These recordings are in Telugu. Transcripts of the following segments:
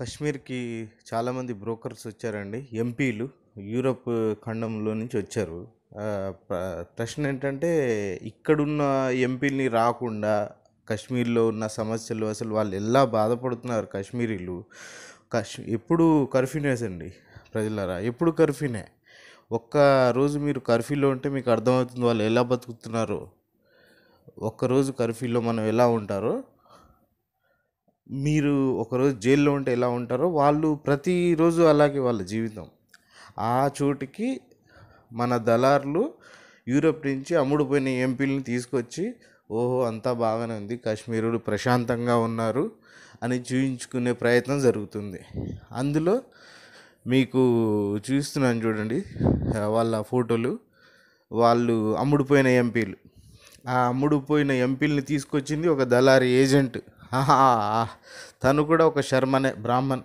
కశ్మీర్కి చాలామంది బ్రోకర్స్ వచ్చారండి ఎంపీలు యూరప్ ఖండంలో నుంచి వచ్చారు ప్రశ్న ఏంటంటే ఇక్కడున్న ఎంపీలని రాకుండా కశ్మీర్లో ఉన్న సమస్యలు అసలు వాళ్ళు ఎలా బాధపడుతున్నారు కశ్మీరీలు కశ్ ఎప్పుడు కర్ఫ్యూనేస్ అండి ప్రజలరా ఎప్పుడు కర్ఫ్యూనే ఒక్క రోజు మీరు కర్ఫ్యూలో ఉంటే మీకు అర్థమవుతుంది వాళ్ళు ఎలా బతుకుతున్నారో ఒక్కరోజు కర్ఫ్యూలో మనం ఎలా ఉంటారో మీరు ఒకరోజు జైల్లో ఉంటే ఎలా ఉంటారో వాళ్ళు ప్రతిరోజు అలాగే వాళ్ళ జీవితం ఆ చోటికి మన దళార్లు యూరోప్ నుంచి అమ్ముడుపోయిన ఎంపీలను తీసుకొచ్చి ఓహో అంతా బాగానే ఉంది కాశ్మీరులు ప్రశాంతంగా ఉన్నారు అని చూయించుకునే ప్రయత్నం జరుగుతుంది అందులో మీకు చూస్తున్నాను చూడండి వాళ్ళ ఫోటోలు వాళ్ళు అమ్ముడుపోయిన ఎంపీలు ఆ అమ్ముడుపోయిన ఎంపీలని తీసుకొచ్చింది ఒక దళారి ఏజెంట్ తను కూడా ఒక శర్మనే బ్రాహ్మణ్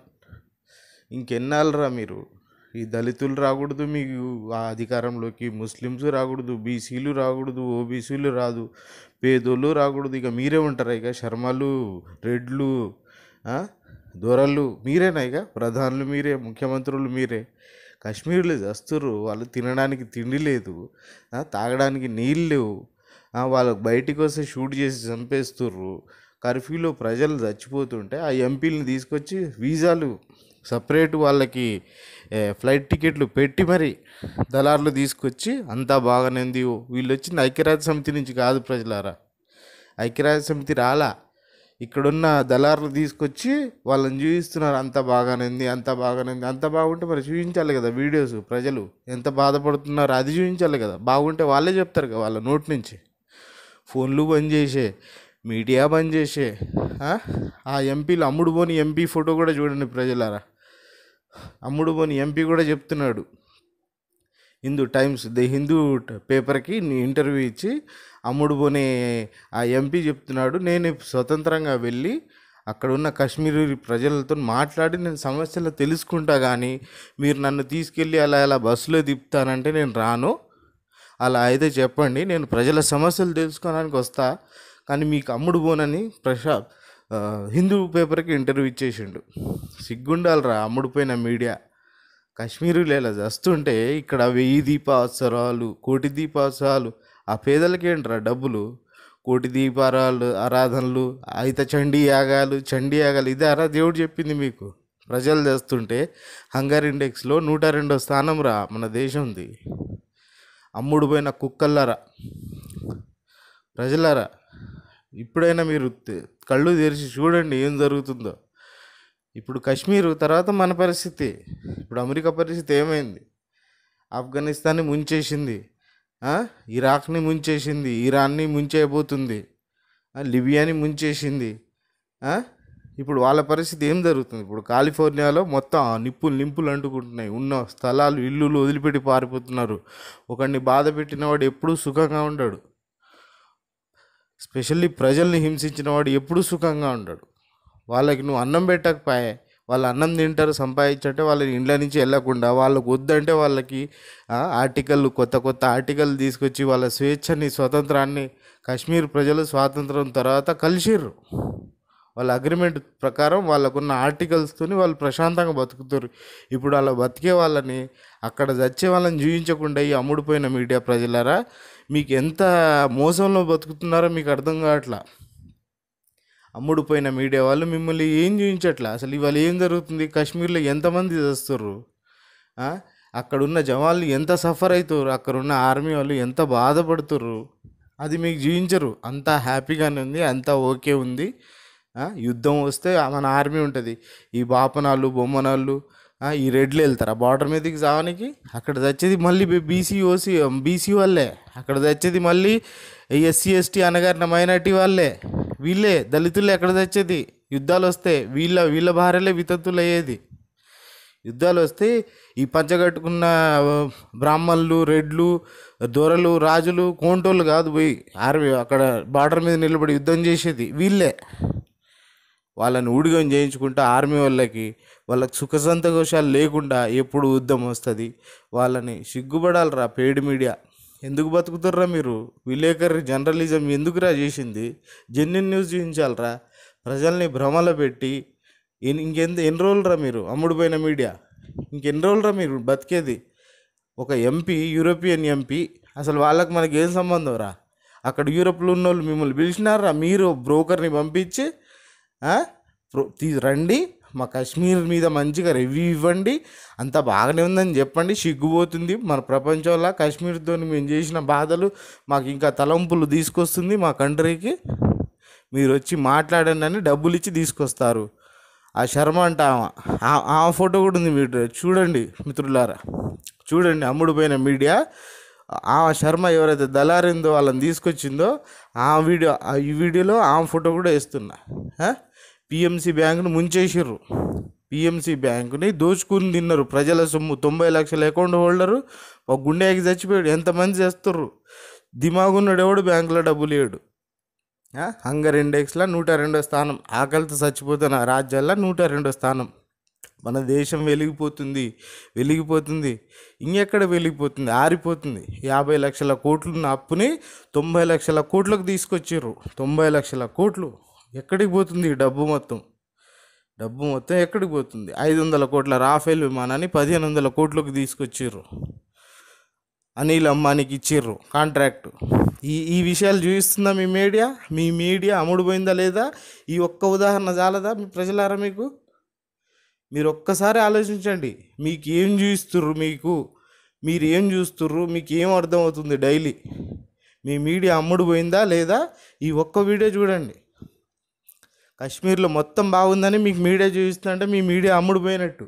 ఇంకెన్నాళ్ళరా మీరు ఈ దళితులు రాకూడదు మీకు ఆ అధికారంలోకి ముస్లిమ్స్ రాకూడదు బీసీలు రాకూడదు ఓబీసీలు రాదు పేదోళ్ళు రాకూడదు ఇక మీరే ఉంటారా ఇక శర్మలు రెడ్లు దొరలు మీరేనా ఇక ప్రధానులు మీరే ముఖ్యమంత్రులు మీరే కాశ్మీర్లు వస్తురు వాళ్ళు తినడానికి తిండి లేదు తాగడానికి నీళ్ళు లేవు వాళ్ళకి బయటికి వస్తే షూట్ చేసి చంపేస్తుర్రు కర్ఫ్యూలో ప్రజలు చచ్చిపోతుంటే ఆ ఎంపీలను తీసుకొచ్చి వీసాలు సపరేట్ వాళ్ళకి ఫ్లైట్ టికెట్లు పెట్టి మరి దళారులు తీసుకొచ్చి అంతా బాగానేంది వీళ్ళు వచ్చింది ఐక్యరాజ్య సమితి నుంచి కాదు ప్రజలారా ఐక్యరాజ్య సమితి రాలా ఇక్కడున్న దళారులు తీసుకొచ్చి వాళ్ళని చూపిస్తున్నారు అంత బాగానేంది అంత బాగానేంది అంత బాగుంటే మరి చూపించాలి కదా వీడియోస్ ప్రజలు ఎంత బాధపడుతున్నారు అది చూపించాలి కదా బాగుంటే వాళ్ళే చెప్తారు కదా వాళ్ళ నోటి నుంచి ఫోన్లు బంద్ చేసే మీడియా బంద్ చేసే ఆ ఎంపీలు అమ్ముడు పోని ఎంపీ ఫోటో కూడా చూడండి ప్రజలారా అమ్ముడు పోని ఎంపీ కూడా చెప్తున్నాడు హిందూ టైమ్స్ ది హిందూ పేపర్కి ఇంటర్వ్యూ ఇచ్చి అమ్ముడు పోనే ఆ ఎంపీ చెప్తున్నాడు నేను స్వతంత్రంగా వెళ్ళి అక్కడ ఉన్న కాశ్మీరీ ప్రజలతో మాట్లాడి నేను సమస్యలు తెలుసుకుంటా కానీ మీరు నన్ను తీసుకెళ్ళి అలా ఇలా బస్సులో తిప్పుతానంటే నేను రాను అలా అయితే చెప్పండి నేను ప్రజల సమస్యలు తెలుసుకోవడానికి వస్తా కానీ మీకు అమ్ముడు పోనని ప్రశాంత్ హిందూ పేపర్కి ఇంటర్వ్యూ ఇచ్చేసిండు సిగ్గుండాలరా అమ్ముడుపోయిన మీడియా కాశ్మీరు లేలా చస్తుంటే ఇక్కడ వెయ్యి దీపావసరాలు కోటి దీపావసరాలు ఆ పేదలకి ఏంట్రా డబ్బులు కోటి దీపారాలు ఆరాధనలు అయిత చండీ యాగాలు చండీ యాగాలు అరా దేవుడు చెప్పింది మీకు ప్రజలు చేస్తుంటే హంగర్ ఇండెక్స్లో నూట రెండో స్థానం రా మన దేశంది అమ్ముడు పోయిన కుక్కల్లారా ప్రజలారా ఇప్పుడైనా మీరు కళ్ళు తెరిచి చూడండి ఏం జరుగుతుందో ఇప్పుడు కశ్మీరు తర్వాత మన పరిస్థితి ఇప్పుడు అమెరికా పరిస్థితి ఏమైంది ఆఫ్ఘనిస్తాన్ని ముంచేసింది ఇరాక్ని ముంచేసింది ఇరాన్ని ముంచేయబోతుంది లిబియాని ముంచేసింది ఇప్పుడు వాళ్ళ పరిస్థితి ఏం జరుగుతుంది ఇప్పుడు కాలిఫోర్నియాలో మొత్తం నిప్పులు నింపులు అంటుకుంటున్నాయి ఉన్న స్థలాలు ఇల్లులు వదిలిపెట్టి పారిపోతున్నారు ఒకడిని బాధ వాడు ఎప్పుడూ సుఖంగా ఉండడు స్పెషల్లీ ప్రజల్ని హింసించిన వాడు ఎప్పుడు సుఖంగా ఉండడు వాళ్ళకి నువ్వు అన్నం పెట్టకపోయే వాళ్ళు అన్నం తింటారు సంపాదించంటే వాళ్ళని ఇండ్ల నుంచి వెళ్ళకుండా వాళ్ళకు వద్దంటే వాళ్ళకి ఆర్టికల్ కొత్త కొత్త ఆర్టికల్ తీసుకొచ్చి వాళ్ళ స్వేచ్ఛని స్వతంత్రాన్ని కాశ్మీర్ ప్రజలు స్వాతంత్రం తర్వాత కలిసిర్రు వాళ్ళ అగ్రిమెంట్ ప్రకారం వాళ్ళకున్న ఆర్టికల్స్తోని వాళ్ళు ప్రశాంతంగా బతుకుతారు ఇప్పుడు అలా బతికే వాళ్ళని అక్కడ చచ్చే వాళ్ళని జీవించకుండా ఈ అమ్ముడుపోయిన మీడియా ప్రజలరా మీకు ఎంత మోసంలో బతుకుతున్నారో మీకు అర్థం కావట్లా పోయిన మీడియా వాళ్ళు మిమ్మల్ని ఏం చూపించట్లా అసలు ఇవాళ ఏం జరుగుతుంది కాశ్మీర్లో ఎంతమంది చేస్తుర్రు అక్కడున్న జవాన్లు ఎంత సఫర్ అవుతారు అక్కడున్న ఆర్మీ వాళ్ళు ఎంత బాధపడుతుర్రు అది మీకు జీవించరు అంతా హ్యాపీగానే ఉంది అంతా ఓకే ఉంది యుద్ధం వస్తే మన ఆర్మీ ఉంటుంది ఈ బాపనాళ్ళు బొమ్మనాళ్ళు ఈ రెడ్లు వెళ్తారు ఆ బార్డర్ మీదకి సావనికి అక్కడ తెచ్చేది మళ్ళీ బీసీ ఓసీ బీసీ వాళ్ళే అక్కడ తెచ్చేది మళ్ళీ ఎస్సీ ఎస్టీ అనగారిన మైనార్టీ వాళ్ళే వీళ్ళే దళితులే ఎక్కడ తెచ్చేది యుద్ధాలు వస్తే వీళ్ళ వీళ్ళ భార్యలే వితత్తులు అయ్యేది యుద్ధాలు వస్తే ఈ పంచగట్టుకున్న బ్రాహ్మణులు రెడ్లు దొరలు రాజులు కోంటోళ్ళు కాదు పోయి ఆర్మీ అక్కడ బార్డర్ మీద నిలబడి యుద్ధం చేసేది వీళ్ళే వాళ్ళని ఊడిగం చేయించుకుంటూ ఆర్మీ వాళ్ళకి వాళ్ళకి సుఖ సంతోషాలు లేకుండా ఎప్పుడు ఉద్యమం వస్తుంది వాళ్ళని సిగ్గుపడాలరా పేడ్ మీడియా ఎందుకు బతుకుతుర్రా మీరు విలేకరి జర్నలిజం ఎందుకురా చేసింది జెన్యున్ న్యూస్ చూపించాలరా ప్రజల్ని భ్రమలో పెట్టి ఇంకెంత ఎన్ని రోజులరా మీరు అమ్ముడుపోయిన మీడియా ఇంకెన్ని రోజులరా మీరు బతికేది ఒక ఎంపీ యూరోపియన్ ఎంపీ అసలు వాళ్ళకి మనకి ఏం సంబంధం రా అక్కడ యూరోప్లో ఉన్న వాళ్ళు మిమ్మల్ని పిలిచినారా మీరు బ్రోకర్ని పంపించి రండి మా కాశ్మీర్ మీద మంచిగా రివ్యూ ఇవ్వండి అంతా బాగానే ఉందని చెప్పండి సిగ్గుపోతుంది మన ప్రపంచంలో కాశ్మీర్తో మేము చేసిన బాధలు మాకు ఇంకా తలంపులు తీసుకొస్తుంది మా కంట్రీకి మీరు వచ్చి మాట్లాడండి అని డబ్బులు ఇచ్చి తీసుకొస్తారు ఆ శర్మ అంట ఆ ఫోటో కూడా ఉంది మీరు చూడండి మిత్రులారా చూడండి అమ్ముడుపోయిన మీడియా ఆ శర్మ ఎవరైతే దళారిందో వాళ్ళని తీసుకొచ్చిందో ఆ వీడియో ఈ వీడియోలో ఆ ఫోటో కూడా వేస్తున్నా పిఎంసి బ్యాంకును ముంచేసిర్రు పిఎంసి బ్యాంకుని దోచుకుని తిన్నారు ప్రజల సొమ్ము తొంభై లక్షల అకౌంట్ హోల్డరు ఒక గుండెకి చచ్చిపోయాడు ఎంతమంది చేస్తుర్రు దిమాగున్నాడు ఎవడు బ్యాంకులో డబ్బు లేడు హంగర్ ఇండెక్స్లో నూట రెండో స్థానం ఆకలితో చచ్చిపోతున్న రాజ్యాల్లో నూట రెండో స్థానం మన దేశం వెలిగిపోతుంది వెలిగిపోతుంది ఇంకెక్కడ వెలిగిపోతుంది ఆరిపోతుంది యాభై లక్షల కోట్లున్న అప్పుని తొంభై లక్షల కోట్లకు తీసుకొచ్చారు తొంభై లక్షల కోట్లు ఎక్కడికి పోతుంది డబ్బు మొత్తం డబ్బు మొత్తం ఎక్కడికి పోతుంది ఐదు వందల కోట్ల రాఫెల్ విమానాన్ని పదిహేను వందల కోట్లకు తీసుకొచ్చిర్రు అనిల్ అంబానీకి ఇచ్చిర్రు కాంట్రాక్ట్ ఈ ఈ విషయాలు చూపిస్తుందా మీ మీడియా మీ మీడియా అమ్ముడుపోయిందా లేదా ఈ ఒక్క ఉదాహరణ చాలదా మీ ప్రజలారా మీకు మీరు ఒక్కసారి ఆలోచించండి మీకు ఏం చూపిస్తుర్రు మీకు మీరు ఏం చూస్తుర్రు మీకు ఏం అర్థమవుతుంది డైలీ మీ మీడియా అమ్ముడుపోయిందా లేదా ఈ ఒక్క వీడియో చూడండి కశ్మీర్లో మొత్తం బాగుందని మీకు మీడియా చూపిస్తుందంటే మీ మీడియా అమ్ముడు పోయినట్టు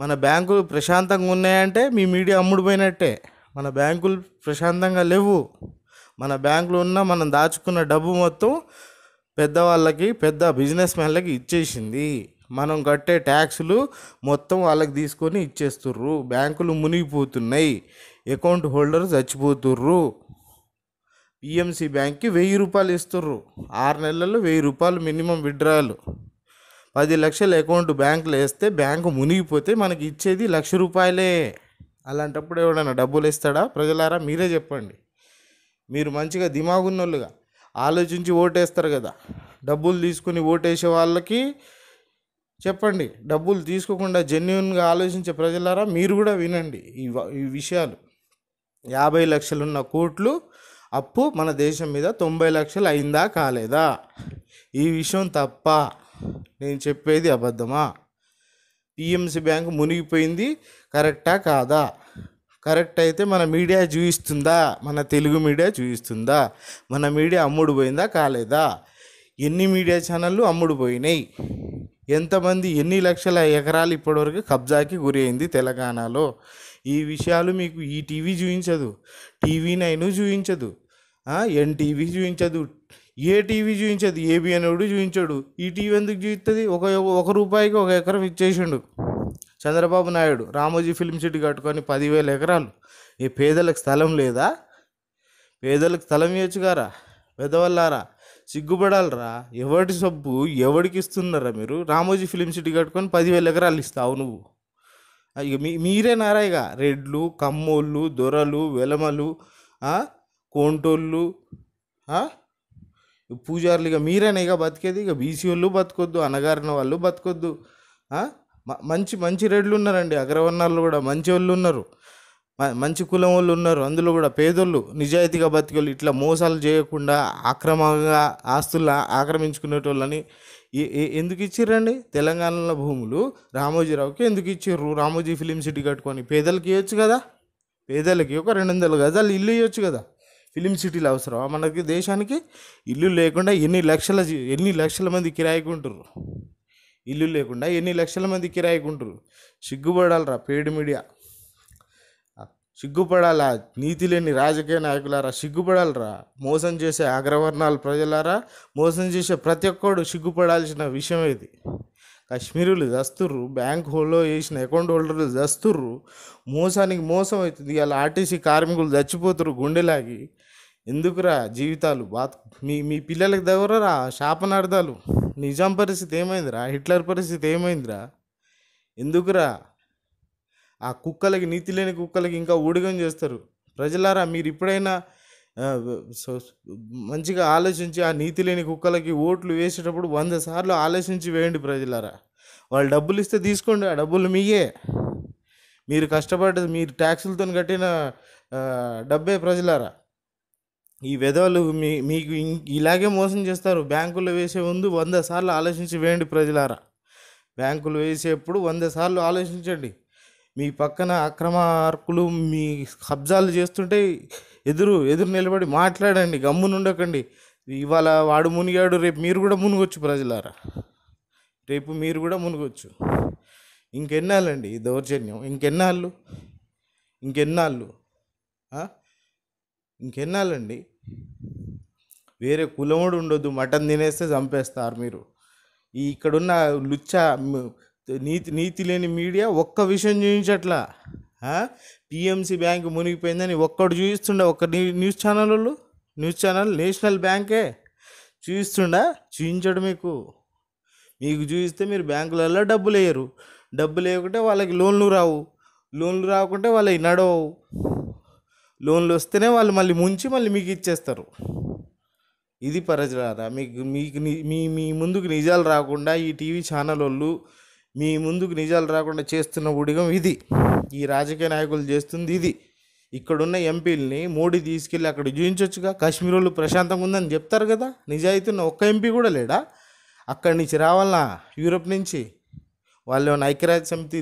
మన బ్యాంకులు ప్రశాంతంగా ఉన్నాయంటే మీ మీడియా అమ్ముడు పోయినట్టే మన బ్యాంకులు ప్రశాంతంగా లేవు మన బ్యాంకులు ఉన్న మనం దాచుకున్న డబ్బు మొత్తం పెద్దవాళ్ళకి పెద్ద బిజినెస్ మ్యాన్లకి ఇచ్చేసింది మనం కట్టే ట్యాక్సులు మొత్తం వాళ్ళకి తీసుకొని ఇచ్చేస్తుర్రు బ్యాంకులు మునిగిపోతున్నాయి అకౌంట్ హోల్డర్ చచ్చిపోతుర్రు పిఎంసి e బ్యాంక్కి వెయ్యి రూపాయలు ఇస్తుర్రు ఆరు నెలల్లో వెయ్యి రూపాయలు మినిమం విడ్రాయలు పది లక్షల అకౌంట్ బ్యాంకులో వేస్తే బ్యాంకు మునిగిపోతే మనకి ఇచ్చేది లక్ష రూపాయలే అలాంటప్పుడు ఎవడైనా డబ్బులు ఇస్తాడా ప్రజలారా మీరే చెప్పండి మీరు మంచిగా దిమాగున్నోళ్ళుగా ఆలోచించి ఓటేస్తారు కదా డబ్బులు తీసుకుని ఓటేసే వాళ్ళకి చెప్పండి డబ్బులు తీసుకోకుండా జెన్యున్గా ఆలోచించే ప్రజలారా మీరు కూడా వినండి ఈ ఈ విషయాలు యాభై లక్షలున్న కోట్లు అప్పు మన దేశం మీద తొంభై లక్షలు అయిందా కాలేదా ఈ విషయం తప్ప నేను చెప్పేది అబద్ధమా పిఎంసి బ్యాంక్ మునిగిపోయింది కరెక్టా కాదా కరెక్ట్ అయితే మన మీడియా చూయిస్తుందా మన తెలుగు మీడియా చూయిస్తుందా మన మీడియా అమ్ముడు పోయిందా కాలేదా ఎన్ని మీడియా ఛానళ్ళు అమ్ముడు పోయినాయి ఎంతమంది ఎన్ని లక్షల ఎకరాలు ఇప్పటివరకు కబ్జాకి గురైంది తెలంగాణలో ఈ విషయాలు మీకు ఈ టీవీ చూపించదు టీవీ నైను చూపించదు ఎన్టీవీ చూపించదు ఏ టీవీ చూపించదు ఏబిఎన్ ఎవడు చూపించాడు ఈ టీవీ ఎందుకు చూపిస్తుంది ఒక ఒక రూపాయికి ఒక ఎకరం ఇచ్చేసిండు చంద్రబాబు నాయుడు రామోజీ ఫిల్మ్ సిటీ కట్టుకొని పదివేల ఎకరాలు ఈ పేదలకు స్థలం లేదా పేదలకు స్థలం ఇవ్వచ్చుగారా పెదవల్లారా సిగ్గుపడాలరా ఎవరి సబ్బు ఎవడికి ఇస్తున్నారా మీరు రామోజీ ఫిలిం సిటీ కట్టుకొని పదివేల ఎకరాలు ఇస్తావు నువ్వు ఇక మీ మీరే నారాయిగా రెడ్లు కమ్మోళ్ళు దొరలు వెలమలు కోంటోళ్ళు పూజారులు ఇక మీరేనా ఇక బతికేది ఇక బీసీ వాళ్ళు బతకొద్దు అనగారిన వాళ్ళు బతకొద్దు మంచి మంచి రెడ్లు ఉన్నారండి అగ్రవర్ణాలు కూడా మంచి వాళ్ళు ఉన్నారు మంచి కులం వాళ్ళు ఉన్నారు అందులో కూడా పేదోళ్ళు నిజాయితీగా బతికేళ్ళు ఇట్లా మోసాలు చేయకుండా ఆక్రమంగా ఆస్తుల్ని ఆక్రమించుకునేటోళ్ళని ఎందుకు ఇచ్చిర్రండి తెలంగాణలో భూములు రామోజీరావుకి ఎందుకు ఇచ్చిర్రు రామోజీ ఫిలిం సిటీ కట్టుకొని పేదలకి ఇవ్వచ్చు కదా పేదలకి ఒక రెండు వందల గజాలు ఇల్లు ఇవ్వచ్చు కదా ఫిలిం సిటీలు అవసరం మనకి దేశానికి ఇల్లు లేకుండా ఎన్ని లక్షల ఎన్ని లక్షల మంది కిరాయికుంటారు ఇల్లు లేకుండా ఎన్ని లక్షల మంది కిరాయికుంటారు సిగ్గుపడాలరా పేడ్ మీడియా సిగ్గుపడాలా నీతి లేని రాజకీయ నాయకులారా సిగ్గుపడాలరా మోసం చేసే అగ్రవర్ణాల ప్రజలారా మోసం చేసే ప్రతి ఒక్కడు సిగ్గుపడాల్సిన విషయం ఇది కాశ్మీరులు దస్తుర్రు బ్యాంక్ హోల్లో వేసిన అకౌంట్ హోల్డర్లు దస్తుర్రు మోసానికి మోసం అవుతుంది ఇవాళ ఆర్టీసీ కార్మికులు చచ్చిపోతురు గుండెలాగి ఎందుకురా జీవితాలు బాత్ మీ మీ పిల్లలకి దగ్గరరా శాపనార్థాలు నిజాం పరిస్థితి ఏమైందిరా హిట్లర్ పరిస్థితి ఏమైందిరా ఎందుకురా ఆ కుక్కలకి నీతి లేని కుక్కలకి ఇంకా ఊడిగం చేస్తారు ప్రజలారా మీరు ఇప్పుడైనా మంచిగా ఆలోచించి ఆ నీతి లేని కుక్కలకి ఓట్లు వేసేటప్పుడు వంద సార్లు ఆలోచించి వేయండి ప్రజలారా వాళ్ళు డబ్బులు ఇస్తే తీసుకోండి ఆ డబ్బులు మీయే మీరు కష్టపడ్డ మీరు ట్యాక్సులతో కట్టిన డబ్బే ప్రజలారా ఈ వెధవలు మీ మీకు ఇలాగే మోసం చేస్తారు బ్యాంకులో వేసే ముందు వంద సార్లు ఆలోచించి వేయండి ప్రజలారా బ్యాంకులు వేసేప్పుడు వంద సార్లు ఆలోచించండి మీ పక్కన అక్రమార్కులు మీ కబ్జాలు చేస్తుంటే ఎదురు ఎదురు నిలబడి మాట్లాడండి గమ్మునుండకండి ఇవాళ వాడు మునిగాడు రేపు మీరు కూడా మునుగొచ్చు ప్రజలారా రేపు మీరు కూడా మునుగొచ్చు ఇంకెన్నాళ్ళండి ఈ దౌర్జన్యం ఇంకెన్నాళ్ళు ఇంకెన్నాళ్ళు ఇంకెన్నాళ్ళండి వేరే కులముడు ఉండొద్దు మటన్ తినేస్తే చంపేస్తారు మీరు ఈ ఇక్కడున్న లుచ్చ నీతి నీతి లేని మీడియా ఒక్క విషయం చూపించట్లా పిఎంసి బ్యాంక్ మునిగిపోయిందని ఒక్కడు చూపిస్తుండే ఒక్క news channel news channel national బ్యాంకే చూపిస్తుండా చూపించడు మీకు మీకు చూపిస్తే మీరు బ్యాంకులలో డబ్బులు వేయరు డబ్బులు వేయకుంటే వాళ్ళకి లోన్లు రావు లోన్లు రాకుంటే వాళ్ళకి నడవవు లోన్లు వస్తేనే వాళ్ళు మళ్ళీ ముంచి మళ్ళీ మీకు ఇచ్చేస్తారు ఇది ప్రజలారా మీకు మీకు మీ మీ ముందుకు నిజాలు రాకుండా ఈ టీవీ ఛానల్ వాళ్ళు మీ ముందుకు నిజాలు రాకుండా చేస్తున్న ఉడిగం ఇది ఈ రాజకీయ నాయకులు చేస్తుంది ఇది ఇక్కడున్న ఎంపీలని మోడీ తీసుకెళ్ళి అక్కడ చూపించవచ్చుగా కాశ్మీర్ వాళ్ళు ప్రశాంతంగా ఉందని చెప్తారు కదా నిజాయితీ ఉన్న ఒక్క ఎంపీ కూడా లేడా అక్కడి నుంచి రావాలా యూరోప్ నుంచి వాళ్ళు ఐక్యరాజ్య సమితి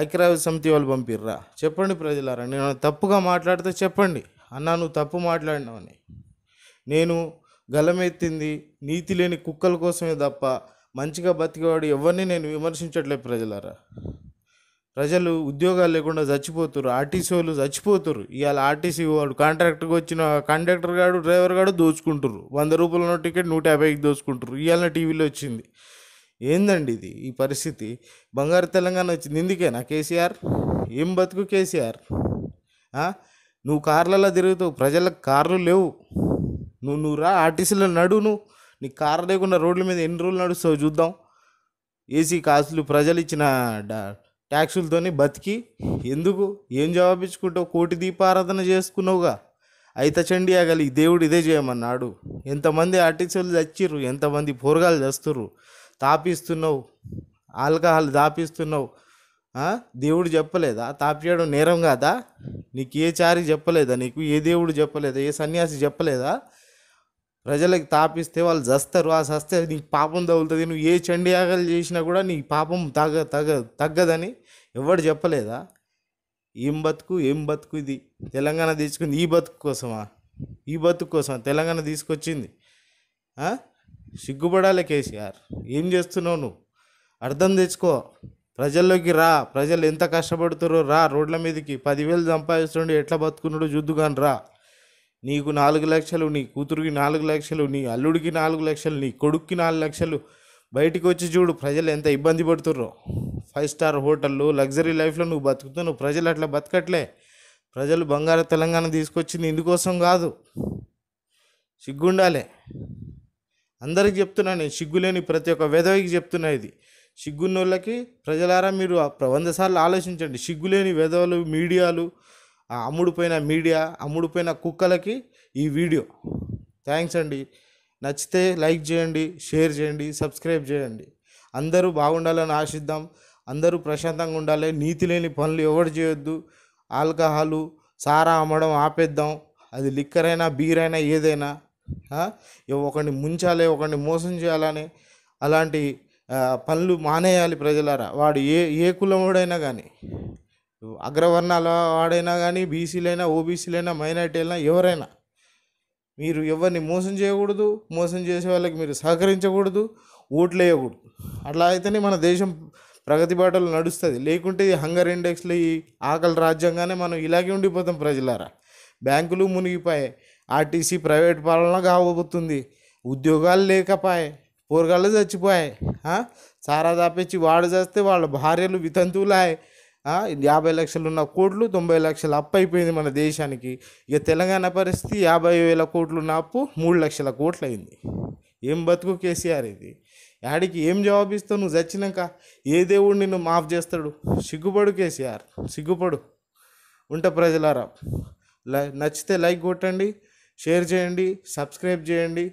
ఐక్యరాజ్య సమితి వాళ్ళు పంపిర్రా చెప్పండి ప్రజలారా నేను తప్పుగా మాట్లాడితే చెప్పండి అన్నా నువ్వు తప్పు మాట్లాడినావని నేను గలమెత్తింది నీతి లేని కుక్కల కోసమే తప్ప మంచిగా బతికేవాడు ఎవరిని నేను విమర్శించట్లేదు ప్రజలారా ప్రజలు ఉద్యోగాలు లేకుండా చచ్చిపోతారు ఆర్టీసీ వాళ్ళు చచ్చిపోతారు ఇవాళ ఆర్టీసీ వాడు కాంట్రాక్టర్కి వచ్చిన కండక్టర్ గాడు డ్రైవర్ గాడు దోచుకుంటారు వంద రూపాయల టికెట్ నూట యాభైకి దోచుకుంటారు ఇవాళ టీవీలో వచ్చింది ఏందండి ఇది ఈ పరిస్థితి బంగారు తెలంగాణ వచ్చింది ఎందుకేనా కేసీఆర్ ఏం బతుకు కేసీఆర్ నువ్వు కార్లలో తిరుగుతావు ప్రజలకు కార్లు లేవు నువ్వు నువ్వు రా ఆర్టీసీలో నడు నువ్వు నీ కారు లేకుండా రోడ్ల మీద ఎన్ని రోజులు నడుస్తావు చూద్దాం ఏసీ కాసులు ప్రజలు ఇచ్చిన ట్యాక్సులతోని బతికి ఎందుకు ఏం జవాబించుకుంటావు కోటి దీపారాధన చేసుకున్నావుగా అయిత చండి ఆగలి దేవుడు ఇదే చేయమన్నాడు ఎంతమంది ఆర్టీసీలు తెచ్చిర్రు ఎంతమంది పోరగాలు తెస్తుర్రు తాపిస్తున్నావు ఆల్కహాల్ తాపిస్తున్నావు దేవుడు చెప్పలేదా తాపియడం నేరం కాదా నీకు ఏ చారి చెప్పలేదా నీకు ఏ దేవుడు చెప్పలేదా ఏ సన్యాసి చెప్పలేదా ప్రజలకు తాపిస్తే వాళ్ళు చస్తారు ఆ సస్తే నీకు పాపం తగులుతుంది నువ్వు ఏ చండియాగాలు చేసినా కూడా నీ పాపం తగ్గ తగ్గ తగ్గదని ఎవడు చెప్పలేదా ఏం బతుకు ఏం బతుకు ఇది తెలంగాణ తీసుకుంది ఈ బతుకు కోసమా ఈ బతుకు కోసం తెలంగాణ తీసుకొచ్చింది సిగ్గుపడాలి కేసీఆర్ ఏం చేస్తున్నావు నువ్వు అర్థం తెచ్చుకో ప్రజల్లోకి రా ప్రజలు ఎంత కష్టపడుతున్నారో రా రోడ్ల మీదకి పదివేలు సంపాదిస్తుండే ఎట్లా బతుకున్నాడో చూద్దుగాని రా నీకు నాలుగు లక్షలు నీ కూతురికి నాలుగు లక్షలు నీ అల్లుడికి నాలుగు లక్షలు నీ కొడుక్కి నాలుగు లక్షలు బయటికి వచ్చి చూడు ప్రజలు ఎంత ఇబ్బంది పడుతుర్రో ఫైవ్ స్టార్ హోటళ్ళు లగ్జరీ లైఫ్లో నువ్వు బతుకుతున్నావు ప్రజలు అట్లా బతకట్లే ప్రజలు బంగారు తెలంగాణ తీసుకొచ్చింది ఇందుకోసం కాదు సిగ్గుండాలే అందరికి చెప్తున్నా నేను సిగ్గులేని ప్రతి ఒక్క వేదవికి చెప్తున్నా ఇది సిగ్గున్నోళ్ళకి ప్రజలారా మీరు వంద సార్లు ఆలోచించండి సిగ్గులేని వేదవులు మీడియాలు అమ్ముడుపోయిన మీడియా అమ్ముడుపోయిన కుక్కలకి ఈ వీడియో థ్యాంక్స్ అండి నచ్చితే లైక్ చేయండి షేర్ చేయండి సబ్స్క్రైబ్ చేయండి అందరూ బాగుండాలని ఆశిద్దాం అందరూ ప్రశాంతంగా ఉండాలి నీతి లేని పనులు ఎవరు చేయొద్దు ఆల్కహాలు సారా అమ్మడం ఆపేద్దాం అది లిక్కర్ అయినా బీర్ అయినా ఏదైనా ఒకరిని ముంచాలి ఒకరిని మోసం చేయాలని అలాంటి పనులు మానేయాలి ప్రజలారా వాడు ఏ ఏ కులముడైనా కానీ అగ్రవర్ణాల వాడైనా కానీ బీసీలైనా ఓబీసీలైనా అయినా ఎవరైనా మీరు ఎవరిని మోసం చేయకూడదు మోసం చేసే వాళ్ళకి మీరు సహకరించకూడదు ఓట్లు వేయకూడదు అట్లా అయితేనే మన దేశం ప్రగతి బాటలు నడుస్తుంది లేకుంటే ఈ హంగర్ ఇండెక్స్లో ఈ ఆకలి రాజ్యంగానే మనం ఇలాగే ఉండిపోతాం ప్రజలారా బ్యాంకులు మునిగిపోయాయి ఆర్టీసీ ప్రైవేట్ పాలన కాబోతుంది ఉద్యోగాలు లేకపాయే పోరగాళ్ళు చచ్చిపోయాయి సారా దాపించి వాడు చేస్తే వాళ్ళ భార్యలు వితంతువులాయి యాభై లక్షలు ఉన్న కోట్లు తొంభై లక్షలు అప్పు అయిపోయింది మన దేశానికి ఇక తెలంగాణ పరిస్థితి యాభై వేల కోట్లు ఉన్న అప్పు మూడు లక్షల కోట్లు అయింది ఏం బతుకు కేసీఆర్ ఇది యాడికి ఏం జవాబు ఇస్తావు నువ్వు చచ్చినాక ఏ దేవుడు నిన్ను మాఫ్ చేస్తాడు సిగ్గుపడు కేసీఆర్ సిగ్గుపడు ఉంట ప్రజలారా నచ్చితే లైక్ కొట్టండి షేర్ చేయండి సబ్స్క్రైబ్ చేయండి